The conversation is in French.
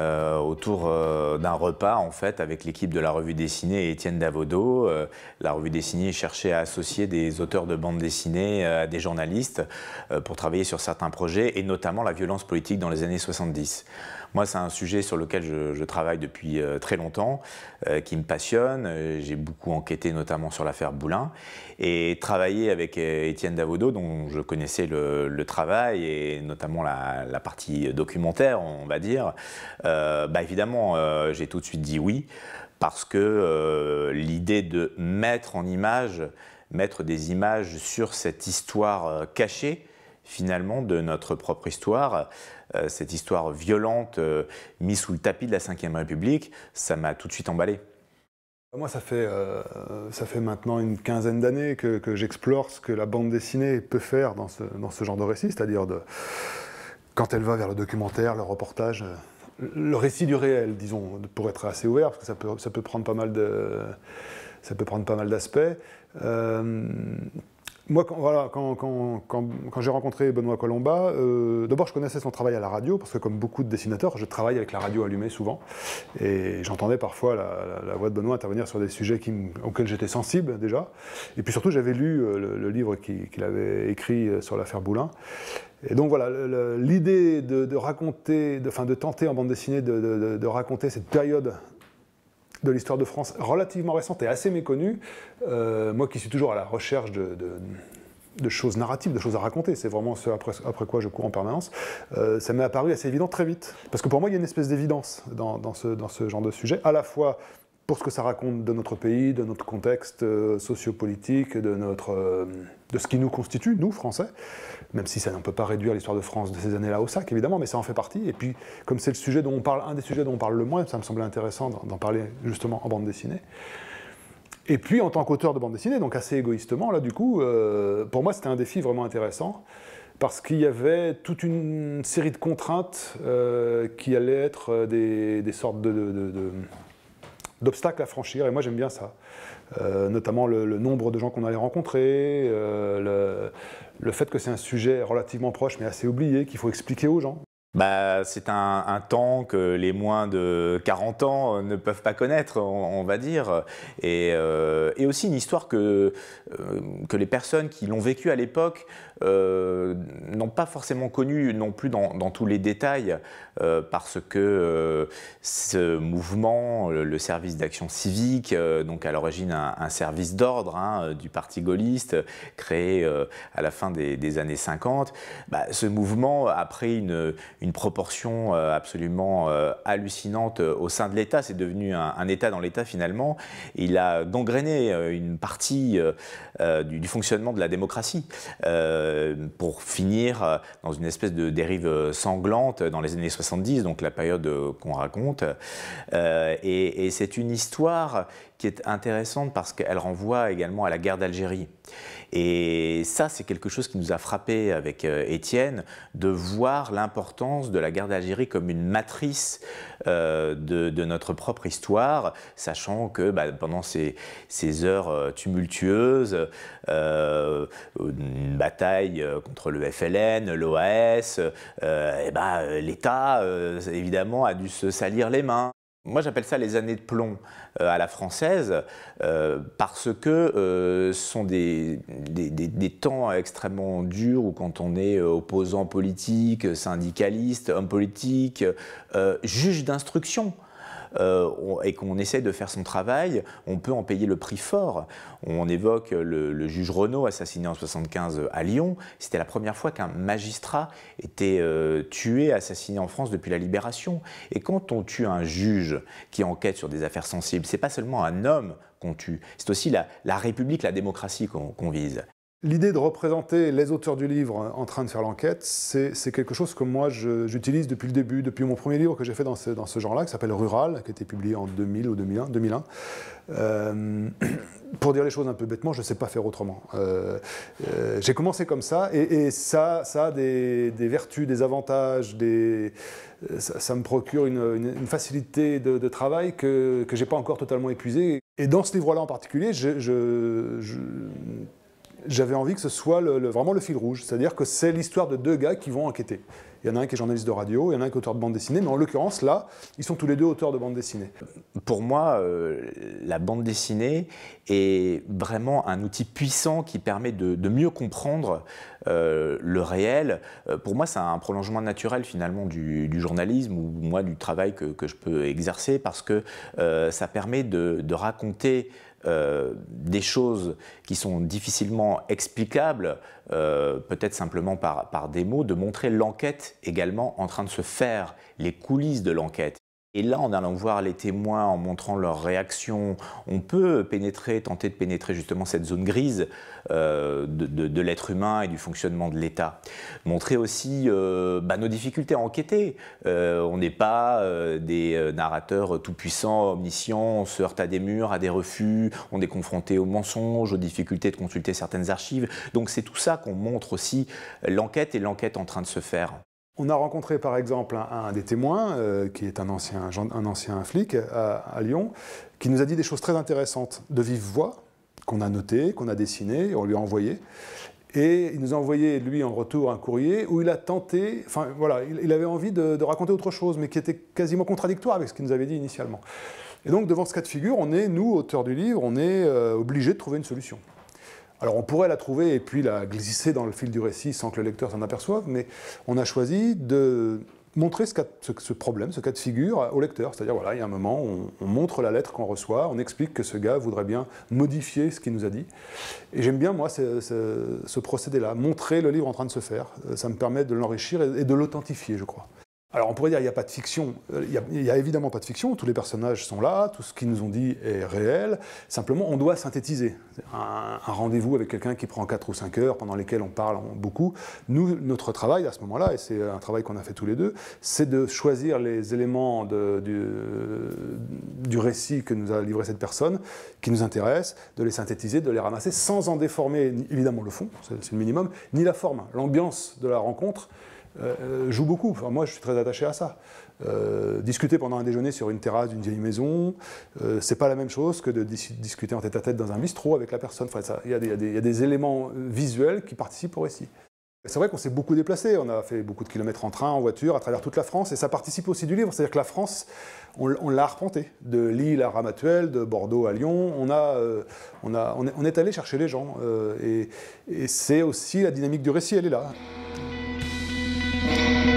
Euh, autour euh, d'un repas en fait avec l'équipe de la revue dessinée et Étienne Davodo. Euh, la revue dessinée cherchait à associer des auteurs de bandes dessinées à des journalistes pour travailler sur certains projets et notamment la violence politique dans les années 70. Moi, c'est un sujet sur lequel je, travaille depuis euh, très longtemps, euh, qui me passionne. Euh, j'ai beaucoup enquêté, notamment sur l'affaire Boulin, et travailler avec Étienne Davodo, dont je connaissais le, travail et notamment la, partie documentaire, on va dire. Bah, évidemment, j'ai tout de suite dit oui parce que l'idée de mettre en image, mettre des images sur cette histoire cachée finalement de notre propre histoire. Euh, cette histoire violente euh, mise sous le tapis de la Ve République, ça m'a tout de suite emballé. Moi, ça fait, euh, ça fait maintenant une quinzaine d'années que, j'explore ce que la bande dessinée peut faire dans ce, dans ce genre de récit, c'est-à-dire de, quand elle va vers le documentaire, le reportage, le récit du réel, disons, pour être assez ouvert, parce que ça peut, ça peut prendre pas mal ça peut prendre pas mal d'aspects. Moi, quand, voilà, quand, j'ai rencontré Benoît Colomba, euh, d'abord je connaissais son travail à la radio, parce que comme beaucoup de dessinateurs, je travaille avec la radio allumée souvent, et j'entendais parfois la, voix de Benoît intervenir sur des sujets auxquels j'étais sensible déjà, et puis surtout j'avais lu euh, le, livre qu'il avait écrit euh, sur l'affaire Boulin, et donc voilà, l'idée de, raconter, de, enfin de tenter en bande dessinée de raconter cette période de l'histoire de France relativement récente et assez méconnue. Euh, moi qui suis toujours à la recherche de, choses narratives, de choses à raconter. C'est vraiment ce après, quoi je cours en permanence. Euh, ça m'est apparu assez évident très vite. Parce que pour moi, il y a une espèce d'évidence dans, ce, dans, ce, genre de sujet, à la fois pour ce que ça raconte de notre pays, de notre contexte euh, sociopolitique, de, notre, euh, de ce qui nous constitue, nous, Français, même si ça ne peut pas réduire l'histoire de France de ces années-là au sac, évidemment, mais ça en fait partie. Et puis, comme c'est le sujet dont on parle, un des sujets dont on parle le moins, ça me semblait intéressant d'en parler justement en bande dessinée. Et puis, en tant qu'auteur de bande dessinée, donc assez égoïstement, là, du coup, euh, pour moi, c'était un défi vraiment intéressant, parce qu'il y avait toute une série de contraintes qui allaient être des, sortes de d'obstacles à franchir, et moi j'aime bien ça. Euh, notamment le, nombre de gens qu'on allait rencontrer, euh, le fait que c'est un sujet relativement proche mais assez oublié, qu'il faut expliquer aux gens. Bah, c'est un, temps que les moins de 40 ans euh, ne peuvent pas connaître, on, va dire, euh, et, aussi une histoire euh, que, les personnes qui l'ont vécu à l'époque n'ont pas forcément connue non plus dans, tous les détails, parce que ce mouvement, le, service d'action civique, donc à l'origine un, service d'ordre hein, du parti gaulliste, créé à la fin des, années 50, bah, ce mouvement a pris une une proportion euh, absolument euh, hallucinante euh, au sein de l'État. C'est devenu un, État dans l'État finalement. Il a gangréné une partie du, fonctionnement de la démocratie pour finir dans une espèce de dérive sanglante dans les années 70, donc la période qu'on raconte. et c'est une histoire qui est intéressante parce qu'elle renvoie également à la guerre d'Algérie. Et ça, c'est quelque chose qui nous a frappé avec euh, Étienne, de voir l'importance de la guerre d'Algérie comme une matrice euh, de, notre propre histoire, sachant que bah, pendant ces, heures euh, tumultueuses, une bataille contre le FLN, l'OAS, eh bah, l'État, évidemment, a dû se salir les mains. Moi, j'appelle ça les années de plomb euh, à la française, euh, parce que euh, ce sont des, des, des, temps extrêmement durs où quand on est opposant politique, syndicaliste, homme politique, juge d'instruction, euh, et qu'on essaie de faire son travail, on peut en payer le prix fort. On évoque le, juge Renault assassiné en 1975 à Lyon. C'était la première fois qu'un magistrat était euh, tué, assassiné en France depuis la Libération. Et quand on tue un juge qui enquête sur des affaires sensibles, c'est pas seulement un homme qu'on tue, c'est aussi la, République, la démocratie qu'on vise. L'idée de représenter les auteurs du livre en train de faire l'enquête, c'est quelque chose que moi j'utilise depuis le début, depuis mon premier livre que j'ai fait dans ce, genre-là, qui s'appelle Rural, qui a été publié en 2000 ou 2001. Euh, pour dire les choses un peu bêtement, je ne sais pas faire autrement. Euh, euh, j'ai commencé comme ça, et, ça, ça a des, vertus, des avantages, ça, me procure une, facilité de, travail que je n'ai pas encore totalement épuisée. Et dans ce livre-là en particulier, je j'avais envie que ce soit vraiment le fil rouge, c'est-à-dire que c'est l'histoire de deux gars qui vont enquêter. Il y en a un qui est journaliste de radio, il y en a un qui est auteur de bande dessinée, mais en l'occurrence, là, ils sont tous les deux auteurs de bande dessinée. Pour moi, euh, la bande dessinée est vraiment un outil puissant qui permet de, mieux comprendre euh, le réel. Euh, pour moi, c'est un prolongement naturel finalement du, journalisme ou moi du travail que, je peux exercer parce que ça permet de, raconter des choses qui sont difficilement explicables euh, peut-être simplement par, par des mots, de montrer l'enquête également en train de se faire, les coulisses de l'enquête. Et là, en allant voir les témoins, en montrant leurs réactions, on peut pénétrer, tenter de pénétrer justement cette zone grise euh, de, l'être humain et du fonctionnement de l'État. Montrer aussi euh, bah, nos difficultés à enquêter. Euh, on n'est pas des narrateurs tout-puissants, omniscients, on se heurte à des murs, à des refus, on est confronté aux mensonges, aux difficultés de consulter certaines archives. Donc c'est tout ça qu'on montre aussi l'enquête et l'enquête en train de se faire. On a rencontré par exemple un, des témoins, euh, qui est un ancien, un ancien flic euh, à, Lyon, qui nous a dit des choses très intéressantes de vive voix, qu'on a notées, qu'on a dessinées, on lui a envoyé. Et il nous a envoyé, lui, en retour, un courrier où il a tenté, enfin voilà, il, avait envie de, raconter autre chose, mais qui était quasiment contradictoire avec ce qu'il nous avait dit initialement. Et donc, devant ce cas de figure, on est, nous, auteurs du livre, on est euh, obligés de trouver une solution. Alors on pourrait la trouver et puis la glisser dans le fil du récit sans que le lecteur s'en aperçoive, mais on a choisi de montrer ce, problème, ce cas de figure au lecteur. C'est-à-dire, voilà, il y a un moment, on, on montre la lettre qu'on reçoit, on explique que ce gars voudrait bien modifier ce qu'il nous a dit. Et j'aime bien, moi, ce, procédé-là, montrer le livre en train de se faire. Euh, ça me permet de l'enrichir et de l'authentifier, je crois. Alors on pourrait dire il n'y a pas de fiction, euh, il n'y a, évidemment pas de fiction, tous les personnages sont là, tout ce qu'ils nous ont dit est réel, simplement on doit synthétiser. Un, rendez-vous avec quelqu'un qui prend 4 ou 5 heures pendant lesquelles on parle beaucoup, nous, notre travail à ce moment-là, et c'est un travail qu'on a fait tous les deux, c'est de choisir les éléments du, récit que nous a livré cette personne, qui nous intéresse, de les synthétiser, de les ramasser, sans en déformer évidemment le fond, c'est le minimum, ni la forme, l'ambiance de la rencontre euh, euh, joue beaucoup. moi, je suis très attaché à ça. Euh, discuter pendant un déjeuner sur une terrasse d'une vieille maison, ce c'est pas la même chose que de discuter en tête-à-tête dans un bistrot avec la personne. il, y a des, éléments visuels qui participent au récit. C'est vrai qu'on s'est beaucoup déplacé, on a fait beaucoup de kilomètres en train, en voiture, à travers toute la France, et ça participe aussi du livre. C'est-à-dire que la France, on, l'a arpentée, de Lille à Ramatuelle, de Bordeaux à Lyon, on, est, allé chercher les gens, et, et c'est aussi la dynamique du récit, elle est là. Thank you.